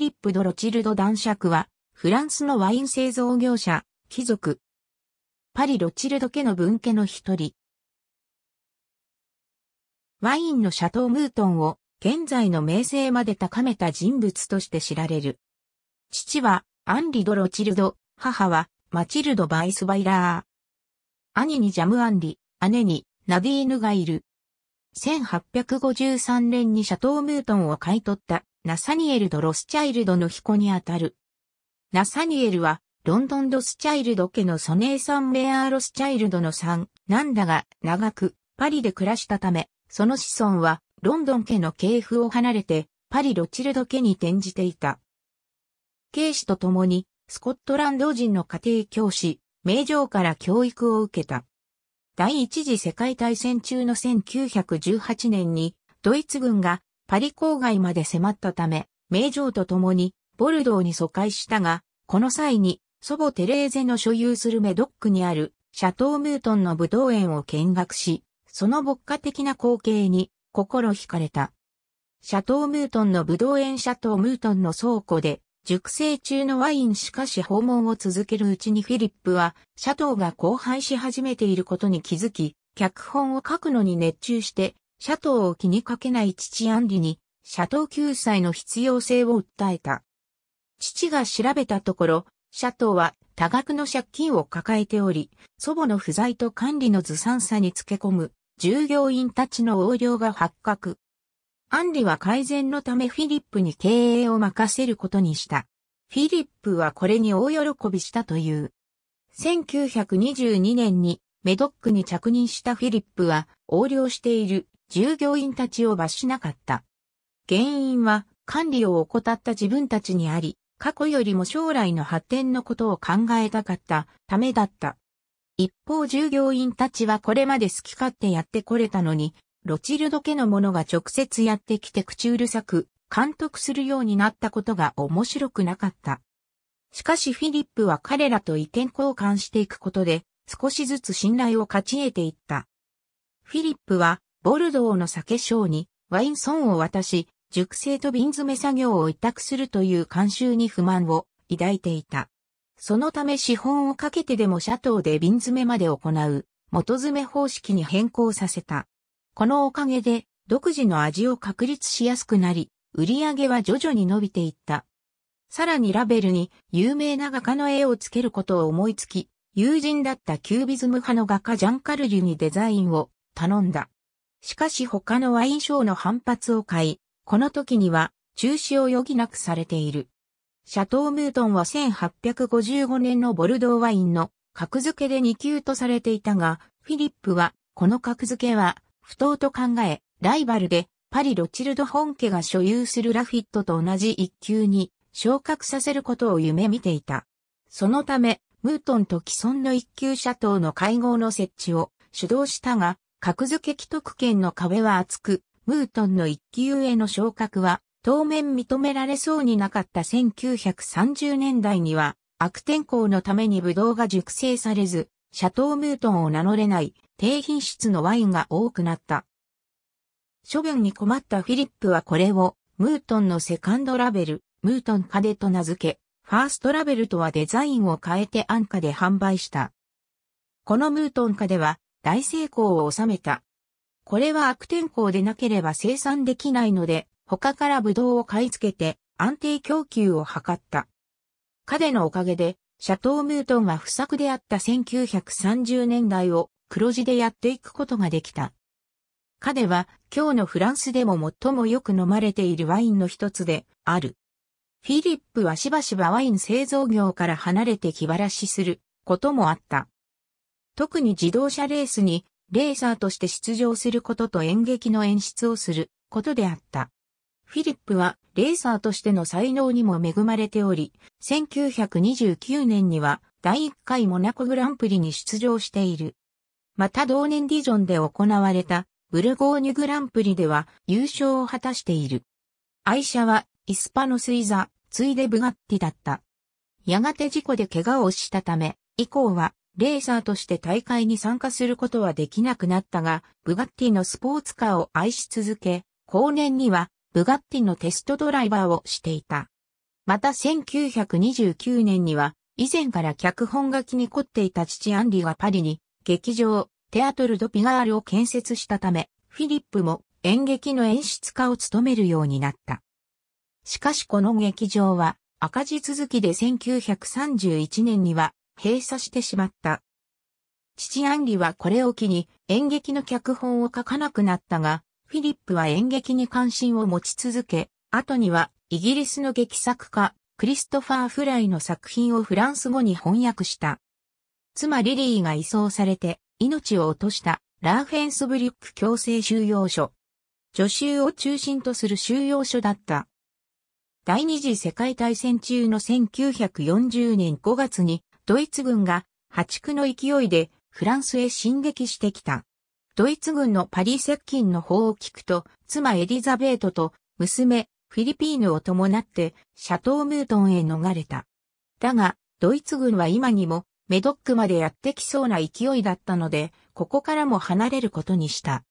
リップ・ド・ロチルド男爵は、フランスのワイン製造業者、貴族。パリ・ロチルド家の分家の一人。ワインのシャトー・ムートンを、現在の名声まで高めた人物として知られる。父は、アンリ・ド・ロチルド、母は、マチルド・バイスバイラー。兄にジャム・アンリ、姉に、ナディーヌがいる。1853年にシャトー・ムートンを買い取ったナサニエル・ド・ロスチャイルドの彦にあたる。ナサニエルは、ロンドン・ロスチャイルド家のソネーサン・メアー・ロスチャイルドの3、なんだが、長く、パリで暮らしたため、その子孫は、ロンドン家の系譜を離れて、パリ・ロチルド家に転じていた。警視と共に、スコットランド人の家庭教師、名城から教育を受けた。第一次世界大戦中の1918年に、ドイツ軍がパリ郊外まで迫ったため、名城と共にボルドーに疎開したが、この際に祖母テレーゼの所有するメドックにあるシャトー・ムートンの武道園を見学し、その牧歌的な光景に心惹かれた。シャトー・ムートンの武道園シャトー・ムートンの倉庫で熟成中のワインしかし訪問を続けるうちにフィリップは、シャトーが荒廃し始めていることに気づき、脚本を書くのに熱中して、シャトーを気にかけない父アンリに、シャトー救済の必要性を訴えた。父が調べたところ、シャトーは多額の借金を抱えており、祖母の不在と管理のずさんさにつけ込む従業員たちの横領が発覚。アンリは改善のためフィリップに経営を任せることにした。フィリップはこれに大喜びしたという。1922年にメドックに着任したフィリップは横領している従業員たちを罰しなかった。原因は管理を怠った自分たちにあり、過去よりも将来の発展のことを考えたかったためだった。一方従業員たちはこれまで好き勝手やってこれたのに、ロチルド家の者が直接やってきて口うるさく、監督するようになったことが面白くなかった。しかしフィリップは彼らと意見交換していくことで、少しずつ信頼を勝ち得ていった。フィリップはボルドーの酒商にワイン損を渡し、熟成と瓶詰め作業を委託するという慣習に不満を抱いていた。そのため資本をかけてでもシャトーで瓶詰めまで行う元詰め方式に変更させた。このおかげで独自の味を確立しやすくなり、売り上げは徐々に伸びていった。さらにラベルに有名な画家の絵をつけることを思いつき、友人だったキュービズム派の画家ジャンカルリュにデザインを頼んだ。しかし他のワイン賞の反発を買い、この時には中止を余儀なくされている。シャトー・ムートンは1855年のボルドーワインの格付けで2級とされていたが、フィリップはこの格付けは不当と考え、ライバルでパリ・ロチルド本家が所有するラフィットと同じ1級に昇格させることを夢見ていた。そのため、ムートンと既存の1級シャトーの会合の設置を主導したが、格付け既得権の壁は厚く、ムートンの一級への昇格は当面認められそうになかった1930年代には悪天候のためにブドウが熟成されず、シャトームートンを名乗れない低品質のワインが多くなった。処分に困ったフィリップはこれをムートンのセカンドラベル、ムートンカデと名付け、ファーストラベルとはデザインを変えて安価で販売した。このムートンカデは大成功を収めた。これは悪天候でなければ生産できないので、他からブドウを買い付けて安定供給を図った。彼のおかげで、シャトー・ムートンは不作であった1930年代を黒字でやっていくことができた。彼は今日のフランスでも最もよく飲まれているワインの一つである。フィリップはしばしばワイン製造業から離れて気晴らしすることもあった。特に自動車レースにレーサーとして出場することと演劇の演出をすることであった。フィリップはレーサーとしての才能にも恵まれており、1929年には第1回モナコグランプリに出場している。また同年ディジョンで行われたブルゴーニュグランプリでは優勝を果たしている。愛車はイスパノスイザ、ついでブガッティだった。やがて事故で怪我をしたため、以降はレーサーとして大会に参加することはできなくなったが、ブガッティのスポーツカーを愛し続け、後年にはブガッティのテストドライバーをしていた。また1929年には、以前から脚本書きに凝っていた父アンリがパリに、劇場、テアトル・ド・ピガールを建設したため、フィリップも演劇の演出家を務めるようになった。しかしこの劇場は赤字続きで1931年には閉鎖してしまった。父アンリはこれを機に演劇の脚本を書かなくなったが、フィリップは演劇に関心を持ち続け、後にはイギリスの劇作家、クリストファー・フライの作品をフランス語に翻訳した。妻リリーが移送されて命を落としたラーフェンスブリュック強制収容所。助手を中心とする収容所だった。第二次世界大戦中の1940年5月にドイツ軍が破竹の勢いでフランスへ進撃してきた。ドイツ軍のパリ接近の方を聞くと、妻エリザベートと娘フィリピーヌを伴ってシャトームートンへ逃れた。だが、ドイツ軍は今にもメドックまでやってきそうな勢いだったので、ここからも離れることにした。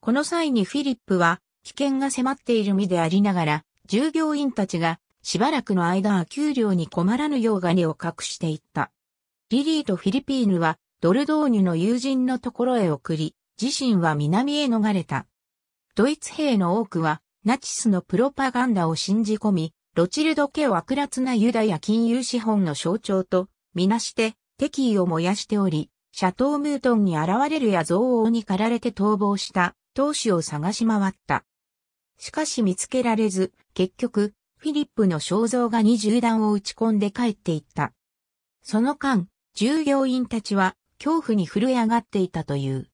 この際にフィリップは危険が迫っている身でありながら、従業員たちがしばらくの間は給料に困らぬよう金を隠していった。リリーとフィリピーヌはドルドーニュの友人のところへ送り、自身は南へ逃れた。ドイツ兵の多くはナチスのプロパガンダを信じ込み、ロチルド家を悪辣なユダや金融資本の象徴とみなして敵意を燃やしており、シャトームートンに現れるや憎悪に駆られて逃亡した、当主を探し回った。しかし見つけられず、結局、フィリップの肖像画に銃弾を撃ち込んで帰っていった。その間、従業員たちは恐怖に震え上がっていたという。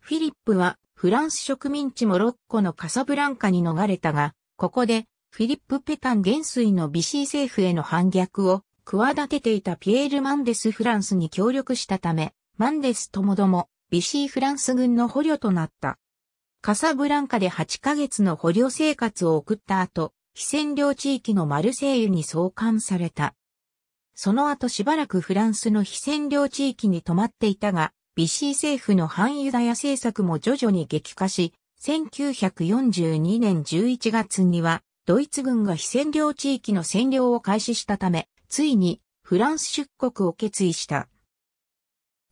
フィリップはフランス植民地モロッコのカサブランカに逃れたが、ここでフィリップ・ペタン元帥のビシー政府への反逆を企てていたピエール・マンデス・フランスに協力したため、マンデスともどもビシーフランス軍の捕虜となった。カサブランカで8ヶ月の捕虜生活を送った後、非占領地域のマルセイユに送還された。その後しばらくフランスの非占領地域に泊まっていたが、ビシー政府の反ユダヤ政策も徐々に激化し、1942年11月には、ドイツ軍が非占領地域の占領を開始したため、ついにフランス出国を決意した。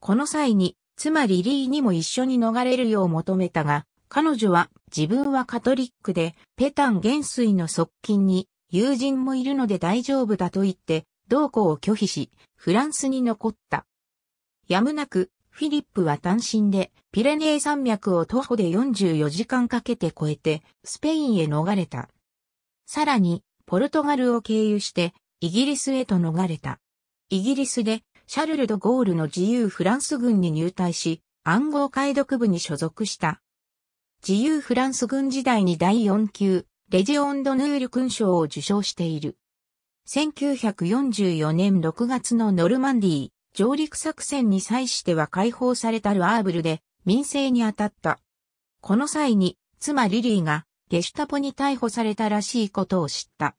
この際に、妻リリーにも一緒に逃れるよう求めたが、彼女は自分はカトリックでペタン元帥の側近に友人もいるので大丈夫だと言って同行を拒否しフランスに残った。やむなくフィリップは単身でピレネー山脈を徒歩で44時間かけて越えてスペインへ逃れた。さらにポルトガルを経由してイギリスへと逃れた。イギリスでシャルル・ド・ゴールの自由フランス軍に入隊し暗号解読部に所属した。自由フランス軍時代に第4級、レジオンドヌール勲章を受章している。1944年6月のノルマンディー上陸作戦に際しては解放されたルアーブルで民政に当たった。この際に妻リリーがゲシュタポに逮捕されたらしいことを知った。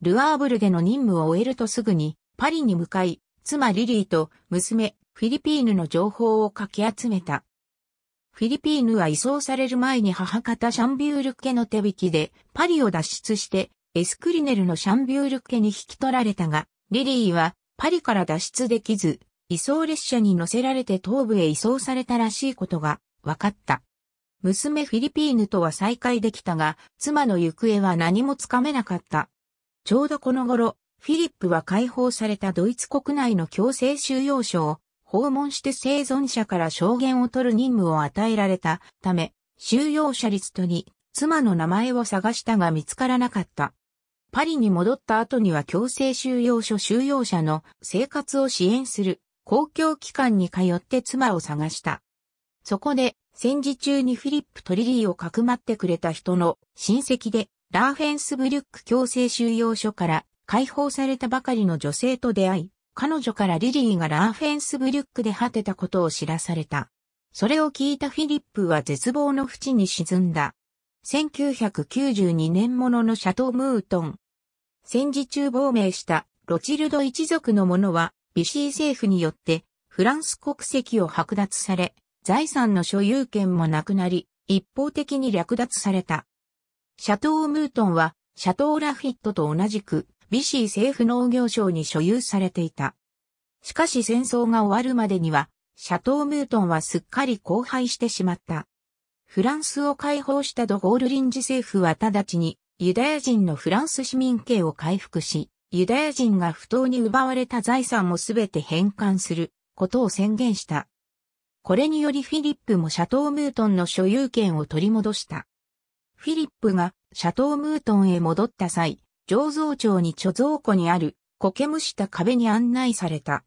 ルアーブルでの任務を終えるとすぐにパリに向かい、妻リリーと娘フィリピーヌの情報をかき集めた。フィリピーヌは移送される前に母方シャンビュール家の手引きでパリを脱出してエスクリネルのシャンビュール家に引き取られたが、リリーはパリから脱出できず、移送列車に乗せられて東部へ移送されたらしいことが分かった。娘フィリピーヌとは再会できたが、妻の行方は何もつかめなかった。ちょうどこの頃、フィリップは解放されたドイツ国内の強制収容所を訪問して生存者から証言を取る任務を与えられたため、収容者リストに妻の名前を探したが見つからなかった。パリに戻った後には強制収容所収容者の生活を支援する公共機関に通って妻を探した。そこで戦時中にフィリップとリリーをかくまってくれた人の親戚でラーフェンスブリュック強制収容所から解放されたばかりの女性と出会い、彼女からリリーがラーフェンスブリュックで果てたことを知らされた。それを聞いたフィリップは絶望の淵に沈んだ。1992年もののシャトームートン。戦時中亡命したロチルド一族の者は、ビシー政府によってフランス国籍を剥奪され、財産の所有権もなくなり、一方的に略奪された。シャトームートンは、シャトーラフィットと同じく、ビシ政府農業省に所有されていた。しかし戦争が終わるまでには、シャトー・ムートンはすっかり荒廃してしまった。フランスを解放したドゴール臨時政府は直ちにユダヤ人のフランス市民権を回復し、ユダヤ人が不当に奪われた財産もすべて返還することを宣言した。これによりフィリップもシャトー・ムートンの所有権を取り戻した。フィリップがシャトー・ムートンへ戻った際、醸造町に貯蔵庫にある苔むした壁に案内された。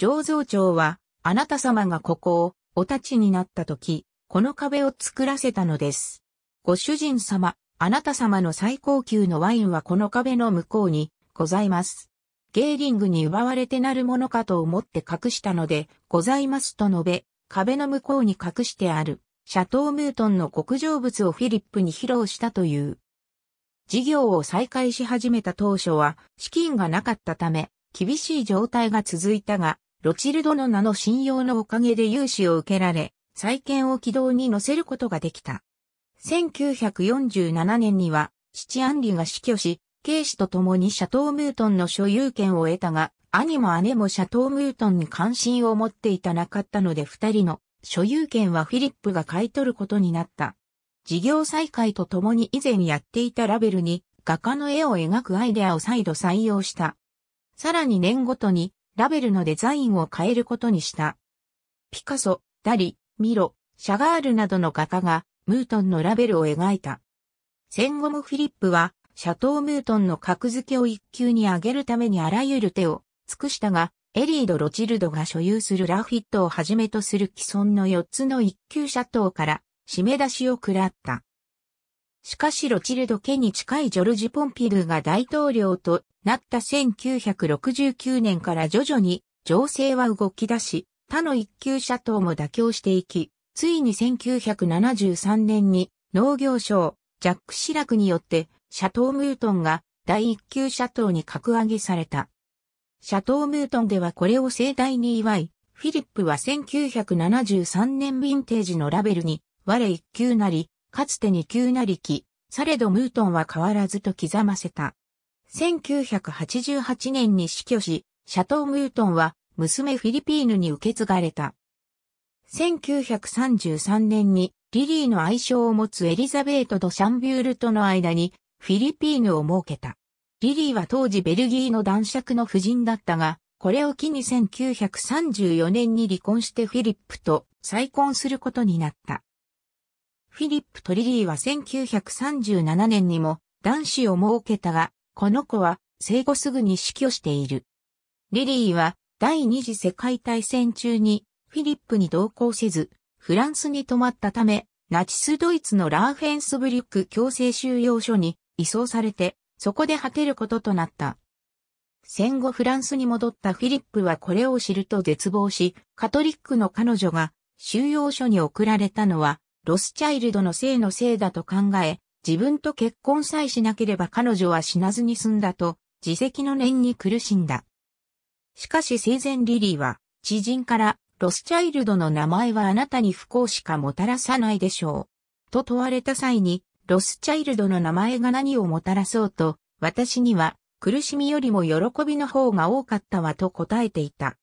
醸造町は、あなた様がここをお立ちになった時、この壁を作らせたのです。ご主人様、あなた様の最高級のワインはこの壁の向こうにございます。ゲーリングに奪われてなるものかと思って隠したので、ございますと述べ、壁の向こうに隠してある、シャトームートンの極上物をフィリップに披露したという。事業を再開し始めた当初は資金がなかったため厳しい状態が続いたが、ロチルドの名の信用のおかげで融資を受けられ、再建を軌道に乗せることができた。1947年には、父アンリが死去し、警視と共にシャトー・ムートンの所有権を得たが、兄も姉もシャトー・ムートンに関心を持っていたなかったので二人の所有権はフィリップが買い取ることになった。事業再開とともに以前やっていたラベルに画家の絵を描くアイデアを再度採用した。さらに年ごとにラベルのデザインを変えることにした。ピカソ、ダリ、ミロ、シャガールなどの画家がムートンのラベルを描いた。戦後もフィリップはシャトー・ムートンの格付けを一級に上げるためにあらゆる手を尽くしたが、エリード・ロチルドが所有するラフィットをはじめとする既存の4つの一級シャトーから締め出しを食らった。しかしロチルド家に近いジョルジ・ポンピドゥが大統領となった1969年から徐々に情勢は動き出し、他の一級社党も妥協していき、ついに1973年に農業省、ジャック・シラクによってシャトー・ムートンが第一級社党に格上げされた。シャトー・ムートンではこれを盛大に祝い、フィリップは1973年ヴィンテージのラベルに我一級なり、かつて二級なりき、されどムートンは変わらずと刻ませた。1988年に死去し、シャトー・ムートンは娘フィリピーヌに受け継がれた。1933年にリリーの愛称を持つエリザベートとシャンビュールとの間にフィリピーヌを設けた。リリーは当時ベルギーの男爵の夫人だったが、これを機に1934年に離婚してフィリップと再婚することになった。フィリップとリリーは1937年にも男子を設けたが、この子は生後すぐに死去している。リリーは第二次世界大戦中にフィリップに同行せず、フランスに泊まったため、ナチスドイツのラーフェンスブリュック強制収容所に移送されて、そこで果てることとなった。戦後フランスに戻ったフィリップはこれを知ると絶望し、カトリックの彼女が収容所に送られたのはロスチャイルドの性のせいだと考え、自分と結婚さえしなければ彼女は死なずに済んだと、自責の念に苦しんだ。しかし生前リリーは、知人から、ロスチャイルドの名前はあなたに不幸しかもたらさないでしょう。と問われた際に、ロスチャイルドの名前が何をもたらそうと、私には苦しみよりも喜びの方が多かったわと答えていた。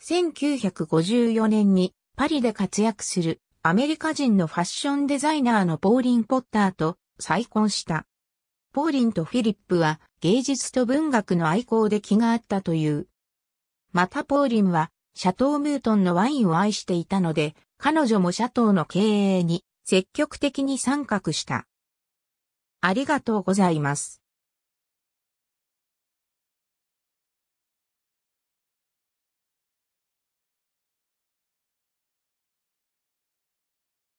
1954年にパリで活躍するアメリカ人のファッションデザイナーのポーリン・ポッターと再婚した。ポーリンとフィリップは芸術と文学の愛好で気があったという。またポーリンはシャトー・ムートンのワインを愛していたので、彼女もシャトーの経営に積極的に参画した。ありがとうございます。